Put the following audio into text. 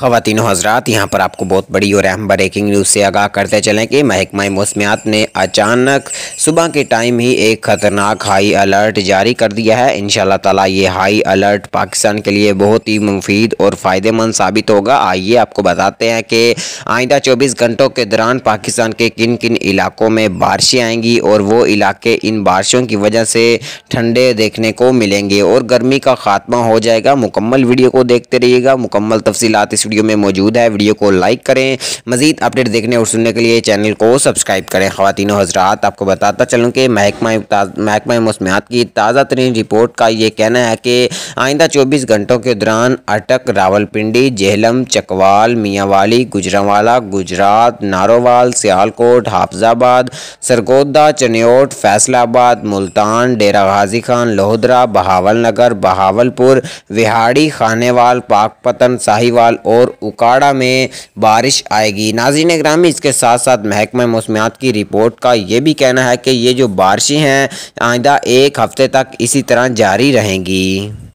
खातिनों हजरात यहाँ पर आपको बहुत बड़ी और अहम ब्रेकिंग न्यूज़ से आगाह करते चलें कि महकमा मौसमियात ने अचानक सुबह के टाइम ही एक ख़तरनाक हाई अलर्ट जारी कर दिया है इन ताला ये हाई अलर्ट पाकिस्तान के लिए बहुत ही मुफीद और फ़ायदेमंद साबित होगा आइए आपको बताते हैं कि आइंदा चौबीस घंटों के दौरान पाकिस्तान के किन किन इलाकों में बारिशें आएंगी और वो इलाके इन बारिशों की वजह से ठंडे देखने को मिलेंगे और गर्मी का खात्मा हो जाएगा मुकम्मल वीडियो को देखते रहिएगा मुकम्मल तफसीत इस वीडियो में मौजूद है वीडियो को लाइक करें मजीद अपडेट देखने और सुनने के लिए चैनल को सब्सक्राइब करें खातिन हजरात आपको बताता चलूँ कि महकमा महकमा मौसमियात की ताज़ा तरीन रिपोर्ट का ये कहना है कि आइंदा चौबीस घंटों के दौरान अटक रावलपिंडी जेहलम चकवाल मियाँवाली गुजरावाला गुजरात नारोवाल सियालकोट हाफजाबाद सरगोदा चनेट फैसलाबाद मुल्तान डेरा गाजी खान लोहदरा बहावल नगर बहावलपुर विहाड़ी खानेवाल पाकपतन साहिवाल और और उकाड़ा में बारिश आएगी नाजीन ग्रामी इसके साथ साथ महकमा मौसमियात की रिपोर्ट का ये भी कहना है कि ये जो बारिशें हैं आइंदा एक हफ्ते तक इसी तरह जारी रहेंगी